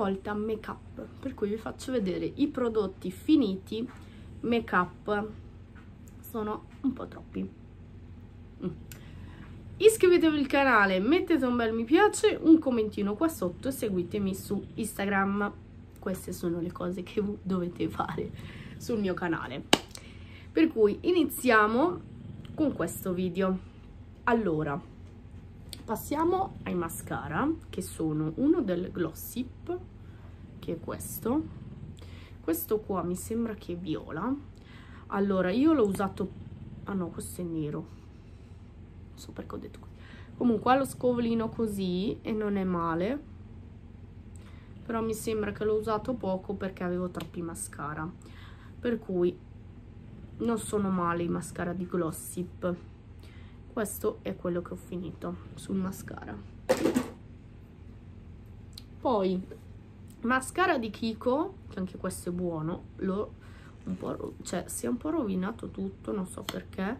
volta make up per cui vi faccio vedere i prodotti finiti make up sono un po' troppi mm. iscrivetevi al canale mettete un bel mi piace un commentino qua sotto e seguitemi su instagram queste sono le cose che dovete fare sul mio canale per cui iniziamo con questo video allora passiamo ai mascara che sono uno del Glossip anche questo questo qua mi sembra che è viola allora io l'ho usato ah no questo è nero non so perché ho detto così comunque ha lo scovolino così e non è male però mi sembra che l'ho usato poco perché avevo troppi mascara per cui non sono male i mascara di Glossip questo è quello che ho finito sul mascara poi mascara di Kiko che anche questo è buono l'ho un po' cioè si è un po' rovinato tutto non so perché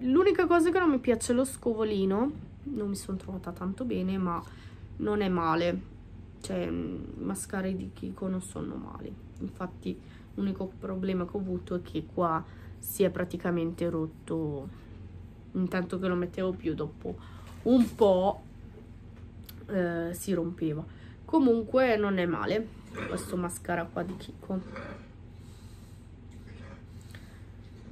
l'unica cosa che non mi piace è lo scovolino non mi sono trovata tanto bene ma non è male cioè mm, mascare di Kiko non sono male infatti l'unico problema che ho avuto è che qua si è praticamente rotto intanto che lo mettevo più dopo un po' eh, si rompeva comunque non è male questo mascara qua di Kiko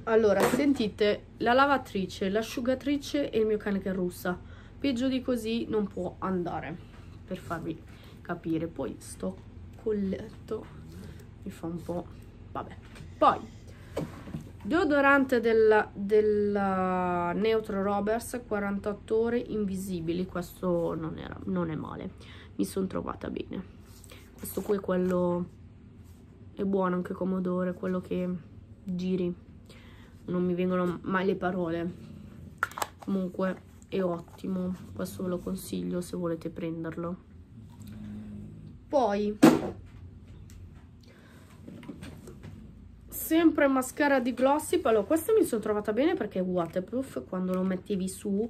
allora sentite la lavatrice, l'asciugatrice e il mio cane che russa peggio di così non può andare per farvi capire poi sto colletto mi fa un po' vabbè poi Deodorante della, della Neutro Roberts 48 ore invisibili, questo non, era, non è male, mi sono trovata bene. Questo qui è quello, è buono anche come odore, quello che giri, non mi vengono mai le parole. Comunque è ottimo, questo ve lo consiglio se volete prenderlo. Poi sempre mascara di Glossip. Allora, questa mi sono trovata bene perché è waterproof. Quando lo mettevi su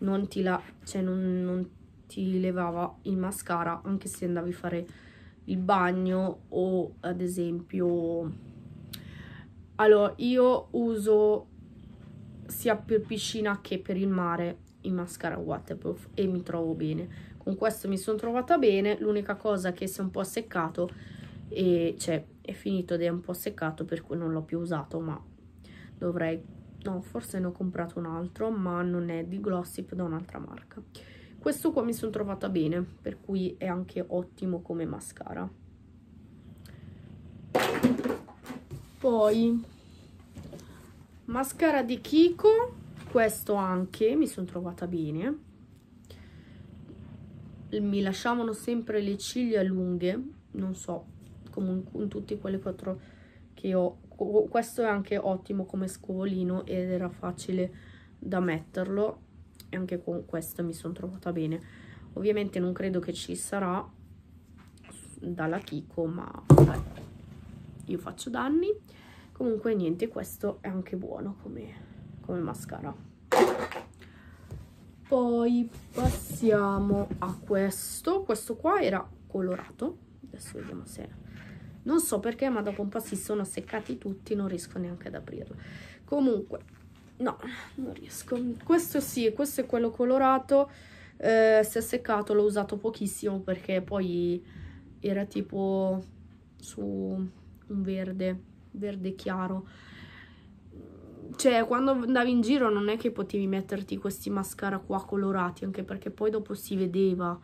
non ti, la, cioè non, non ti levava il mascara, anche se andavi a fare il bagno o ad esempio... Allora, io uso sia per piscina che per il mare il mascara waterproof e mi trovo bene. Con questo mi sono trovata bene, l'unica cosa che si è un po' seccato e cioè è finito ed è un po' seccato per cui non l'ho più usato ma dovrei no forse ne ho comprato un altro ma non è di Glossip da un'altra marca questo qua mi sono trovata bene per cui è anche ottimo come mascara poi mascara di Kiko questo anche mi sono trovata bene mi lasciavano sempre le ciglia lunghe non so comunque in tutti quelli quattro che ho questo è anche ottimo come scovolino ed era facile da metterlo e anche con questo mi sono trovata bene ovviamente non credo che ci sarà dalla Kiko ma eh, io faccio danni comunque niente questo è anche buono come, come mascara poi passiamo a questo questo qua era colorato adesso vediamo se è non so perché ma dopo un po' si sono seccati tutti non riesco neanche ad aprirlo comunque no non riesco questo sì questo è quello colorato eh, si è seccato l'ho usato pochissimo perché poi era tipo su un verde verde chiaro cioè quando andavi in giro non è che potevi metterti questi mascara qua colorati anche perché poi dopo si vedeva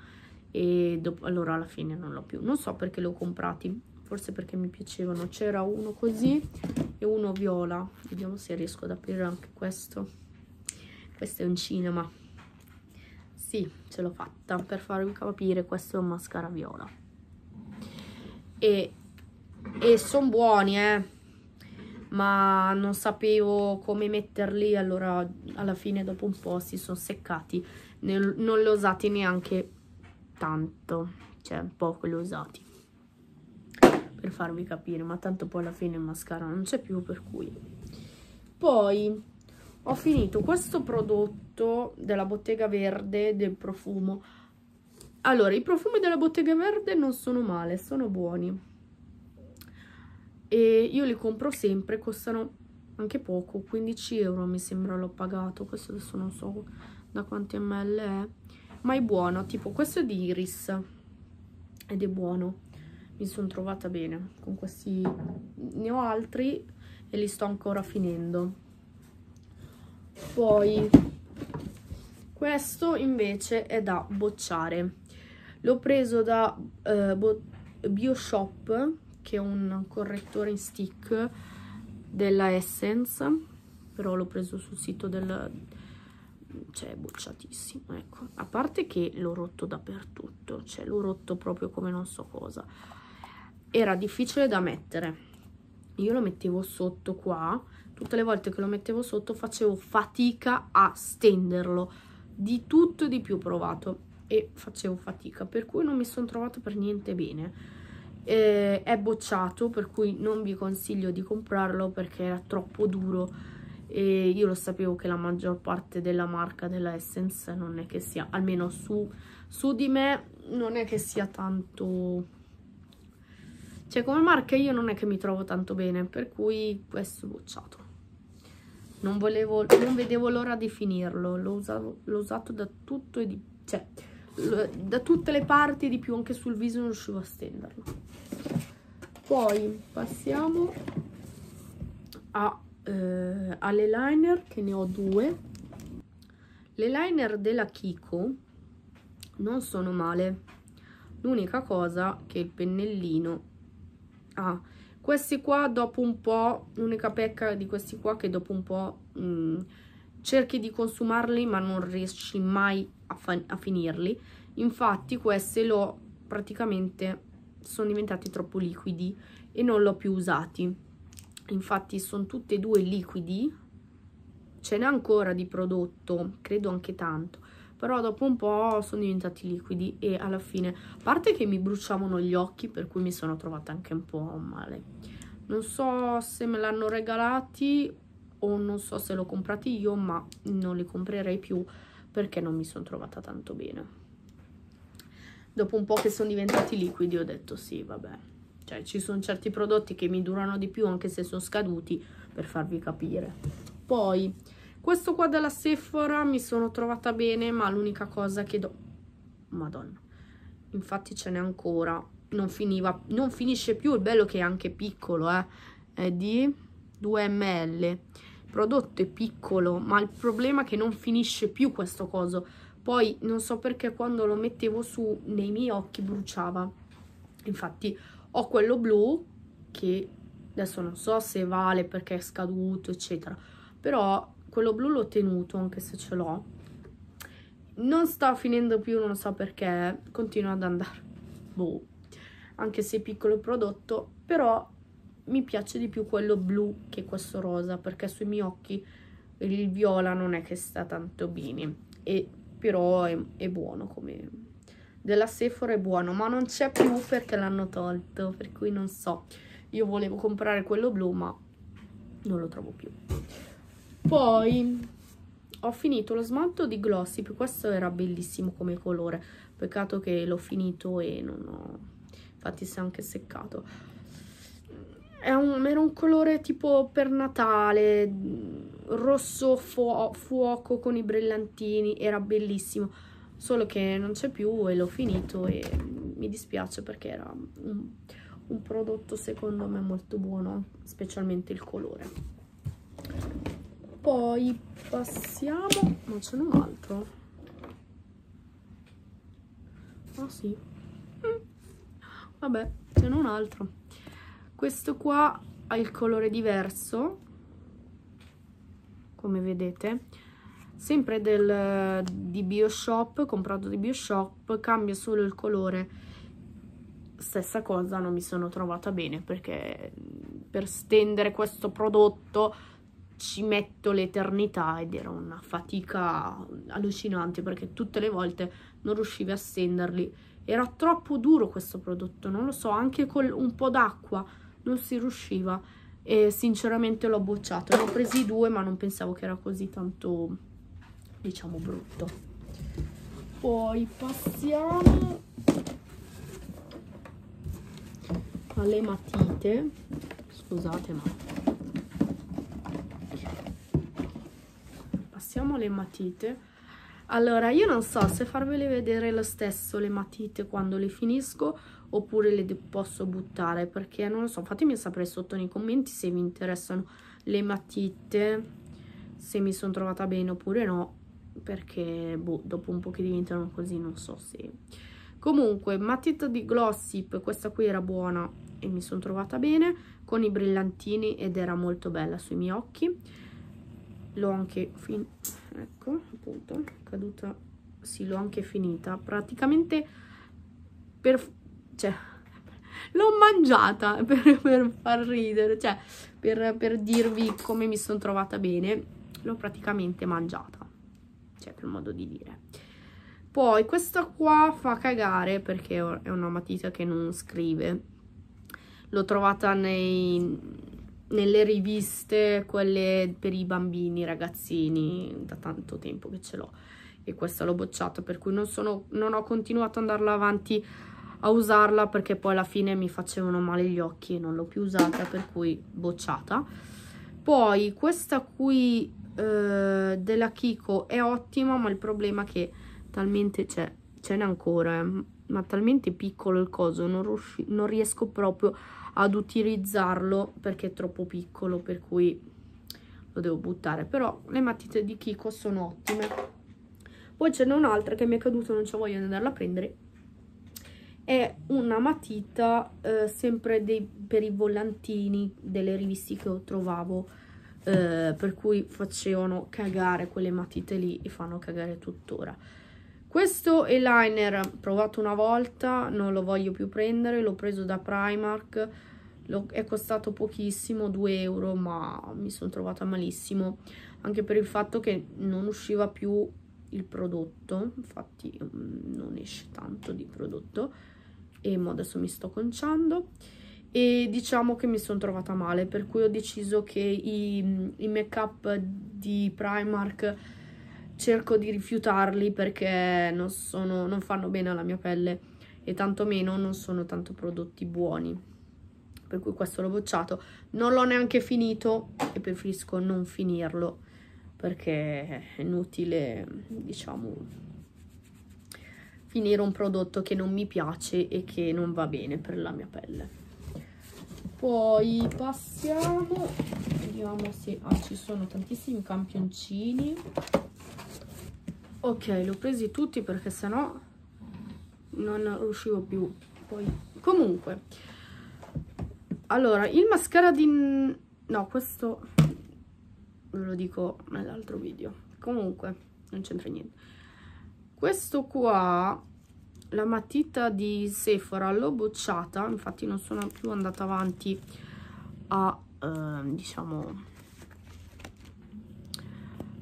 e dopo, allora alla fine non l'ho più non so perché l'ho comprati forse perché mi piacevano c'era uno così e uno viola vediamo se riesco ad aprire anche questo questo è un cinema sì, ce l'ho fatta per farvi capire questo è un mascara viola e, e sono buoni eh ma non sapevo come metterli allora alla fine dopo un po' si sono seccati non li ho usati neanche tanto cioè un po' quelli usati per farvi capire, ma tanto poi alla fine il mascara non c'è più, per cui... Poi ho finito questo prodotto della Bottega Verde del profumo. Allora, i profumi della Bottega Verde non sono male, sono buoni. E io li compro sempre, costano anche poco, 15 euro mi sembra l'ho pagato, questo adesso non so da quanti ml è, ma è buono, tipo questo è di Iris ed è buono mi sono trovata bene con questi ne ho altri e li sto ancora finendo poi questo invece è da bocciare l'ho preso da eh, Bioshop che è un correttore in stick della Essence però l'ho preso sul sito del cioè bocciatissimo ecco a parte che l'ho rotto dappertutto cioè l'ho rotto proprio come non so cosa era difficile da mettere io lo mettevo sotto qua tutte le volte che lo mettevo sotto facevo fatica a stenderlo di tutto e di più provato e facevo fatica per cui non mi sono trovato per niente bene eh, è bocciato per cui non vi consiglio di comprarlo perché era troppo duro e io lo sapevo che la maggior parte della marca della Essence non è che sia almeno su, su di me non è che sia tanto cioè come marca io non è che mi trovo tanto bene, per cui questo bocciato. Non, volevo, non vedevo l'ora di finirlo, l'ho usato, da tutto e di... cioè da tutte le parti di più anche sul viso non riuscivo a stenderlo poi passiamo a, eh, all'eyeliner che ne ho due Le liner della Kiko non sono male l'unica cosa che il pennellino ah, questi qua dopo un po', l'unica pecca di questi qua che dopo un po' mh, mm, cerchi di consumarli ma non riesci mai a, a finirli, infatti queste l'ho praticamente, sono diventati troppo liquidi e non l'ho più usati, infatti sono tutti e due liquidi, ce n'è ancora di prodotto, credo anche tanto, però dopo un po' sono diventati liquidi e alla fine, a parte che mi bruciavano gli occhi per cui mi sono trovata anche un po' male, non so se me l'hanno regalati o non so se l'ho comprati io ma non li comprerei più perché non mi sono trovata tanto bene. Dopo un po' che sono diventati liquidi ho detto sì vabbè, cioè ci sono certi prodotti che mi durano di più anche se sono scaduti per farvi capire. Poi questo qua della Sephora mi sono trovata bene, ma l'unica cosa che do... Madonna. Infatti ce n'è ancora. Non finiva... Non finisce più, il bello che è anche piccolo, eh. È di 2 ml. Il prodotto è piccolo, ma il problema è che non finisce più questo coso. Poi non so perché quando lo mettevo su nei miei occhi bruciava. Infatti ho quello blu che adesso non so se vale perché è scaduto eccetera. Però quello blu l'ho tenuto anche se ce l'ho non sta finendo più non so perché continua ad andare boh anche se piccolo prodotto però mi piace di più quello blu che questo rosa perché sui miei occhi il viola non è che sta tanto bene e però è, è buono come della Sephora è buono ma non c'è più perché l'hanno tolto per cui non so io volevo comprare quello blu ma non lo trovo più poi ho finito lo smalto di Glossy questo era bellissimo come colore peccato che l'ho finito e non ho infatti si è anche seccato un, era un colore tipo per Natale rosso fuo fuoco con i brillantini era bellissimo solo che non c'è più e l'ho finito e mi dispiace perché era un, un prodotto secondo me molto buono specialmente il colore poi passiamo ma ce n'è un altro ah sì mm. vabbè ce n'è un altro questo qua ha il colore diverso come vedete sempre del, di Bioshop comprato di Bioshop cambia solo il colore stessa cosa non mi sono trovata bene perché per stendere questo prodotto ci metto l'eternità ed era una fatica allucinante perché tutte le volte non riuscivi a stenderli. Era troppo duro questo prodotto, non lo so, anche con un po' d'acqua non si riusciva e sinceramente l'ho bocciato. Ne ho presi due ma non pensavo che era così tanto, diciamo, brutto. Poi passiamo alle matite, scusate ma passiamo alle matite allora io non so se farvele vedere lo stesso le matite quando le finisco oppure le posso buttare perché non lo so fatemi sapere sotto nei commenti se vi interessano le matite se mi sono trovata bene oppure no perché boh, dopo un po' che diventano così non so se comunque matita di glossip questa qui era buona e mi sono trovata bene con i brillantini ed era molto bella sui miei occhi l'ho anche finita, ecco appunto caduta sì l'ho anche finita praticamente per cioè l'ho mangiata per, per, far ridere cioè per, per dirvi come mi sono trovata bene l'ho praticamente mangiata cioè per modo di dire poi questa qua fa cagare perché è una matita che non scrive l'ho trovata nei nelle riviste, quelle per i bambini, ragazzini, da tanto tempo che ce l'ho e questa l'ho bocciata per cui non, sono, non ho continuato ad andarla avanti a usarla perché poi alla fine mi facevano male gli occhi e non l'ho più usata per cui bocciata poi questa qui eh, della Kiko è ottima ma il problema è che talmente c'è cioè, ce n'è ancora eh, ma talmente piccolo il coso non, non riesco proprio a ad utilizzarlo perché è troppo piccolo, per cui lo devo buttare. Però le matite di Kiko sono ottime. Poi ce n'è un'altra che mi è caduta, non c'ho voglia di andarla a prendere. È una matita eh, sempre dei, per i volantini delle riviste che trovavo. Eh, per cui facevano cagare quelle matite lì e fanno cagare tuttora questo eyeliner provato una volta non lo voglio più prendere l'ho preso da Primark è costato pochissimo 2 euro ma mi sono trovata malissimo anche per il fatto che non usciva più il prodotto infatti mm, non esce tanto di prodotto e mo adesso mi sto conciando e diciamo che mi sono trovata male per cui ho deciso che i, mm, i make up di Primark cerco di rifiutarli perché non, sono, non fanno bene alla mia pelle e tantomeno non sono tanto prodotti buoni. Per cui questo l'ho bocciato. Non l'ho neanche finito e preferisco non finirlo perché è inutile, diciamo, finire un prodotto che non mi piace e che non va bene per la mia pelle. Poi passiamo, vediamo se ah, ci sono tantissimi campioncini ok li ho presi tutti perché sennò non riuscivo più poi comunque allora il mascara di no questo ve lo dico nell'altro video comunque non c'entra niente questo qua la matita di Sephora l'ho bocciata infatti non sono più andata avanti a eh, diciamo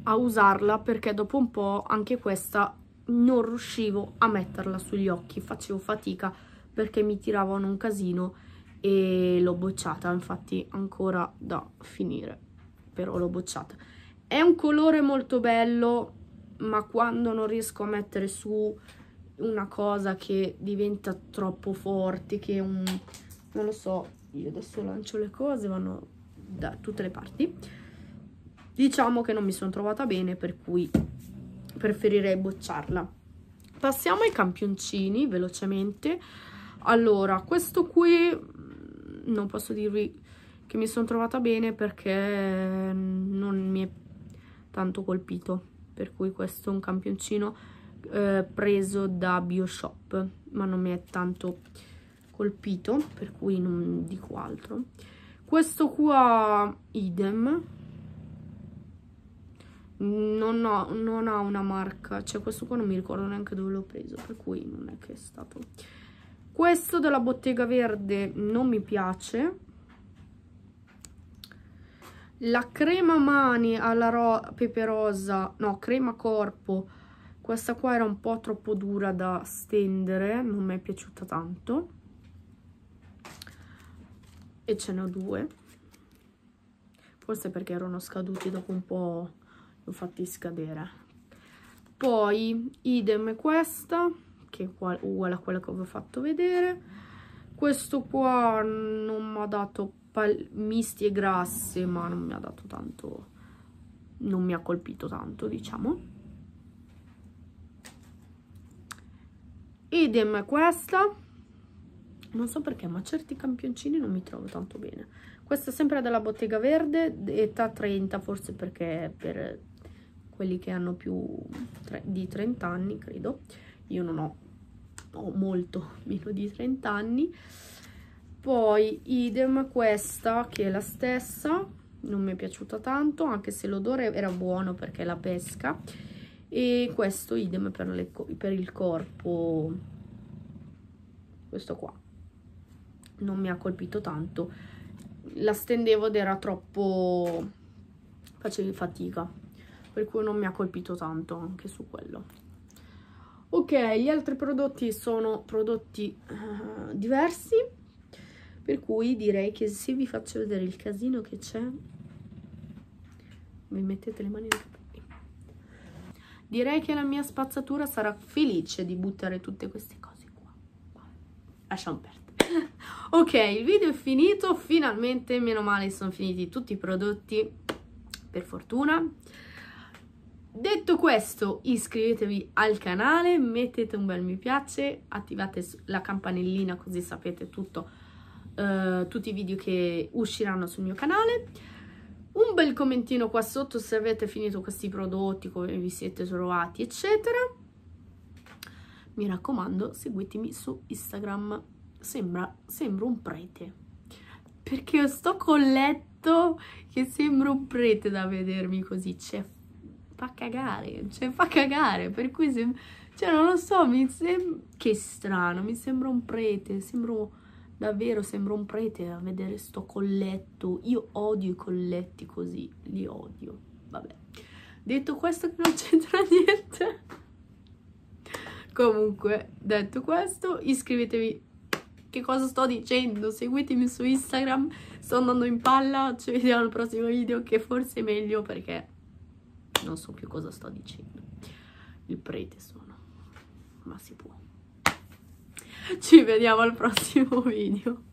a usarla perché dopo un po' anche questa non riuscivo a metterla sugli occhi, facevo fatica perché mi tiravano un casino e l'ho bocciata, infatti ancora da finire, però l'ho bocciata. È un colore molto bello, ma quando non riesco a mettere su una cosa che diventa troppo forte, che un... non lo so, io adesso lancio le cose, vanno da tutte le parti, diciamo che non mi sono trovata bene per cui preferirei bocciarla passiamo ai campioncini velocemente allora questo qui mm, non posso dirvi che mi sono trovata bene perché mm, non mi è tanto colpito per cui questo è un campioncino eh, preso da Bioshop ma non mi è tanto colpito per cui non dico altro questo qua idem non, ho, non ha una marca, cioè questo qua non mi ricordo neanche dove l'ho preso, per cui non è che è stato... Questo della Bottega Verde non mi piace. La crema mani alla ro pepe rosa, no, crema corpo, questa qua era un po' troppo dura da stendere, non mi è piaciuta tanto. E ce ne ho due. Forse perché erano scaduti dopo un po' l'ho fatti scadere poi idem è questa che è uguale a quella che vi ho fatto vedere questo qua non mi ha dato misti e grassi, ma non mi ha dato tanto non mi ha colpito tanto diciamo idem è questa non so perché ma certi campioncini non mi trovo tanto bene questa è sempre della bottega verde età 30 forse perché per quelli che hanno più di 30 anni, credo. Io non ho, ho molto meno di 30 anni. Poi, idem questa, che è la stessa, non mi è piaciuta tanto, anche se l'odore era buono perché la pesca. E questo idem per, le, per il corpo, questo qua. Non mi ha colpito tanto. La stendevo ed era troppo... facevi fatica per cui non mi ha colpito tanto anche su quello. Ok, gli altri prodotti sono prodotti uh, diversi, per cui direi che se vi faccio vedere il casino che c'è, mi mettete le mani nei capelli. Direi che la mia spazzatura sarà felice di buttare tutte queste cose qua. Lasciamo perdere. ok, il video è finito, finalmente, meno male sono finiti tutti i prodotti, per fortuna. Detto questo, iscrivetevi al canale, mettete un bel mi piace, attivate la campanellina così sapete tutto, eh, tutti i video che usciranno sul mio canale. Un bel commentino qua sotto se avete finito questi prodotti, come vi siete trovati, eccetera. Mi raccomando, seguitemi su Instagram. Sembra, sembro un prete. Perché sto col letto che sembra un prete da vedermi così, c'è cioè, fa cagare, cioè fa cagare, per cui sem- cioè non lo so, mi sembra che strano, mi sembra un prete, sembro davvero sembra un prete a vedere sto colletto. Io odio i colletti così, li odio. Vabbè. Detto questo che non c'entra niente. Comunque, detto questo, iscrivetevi. Che cosa sto dicendo? Seguitemi su Instagram. Sto andando in palla. Ci vediamo al prossimo video che forse è meglio perché non so più cosa sto dicendo il prete sono ma si può ci vediamo al prossimo video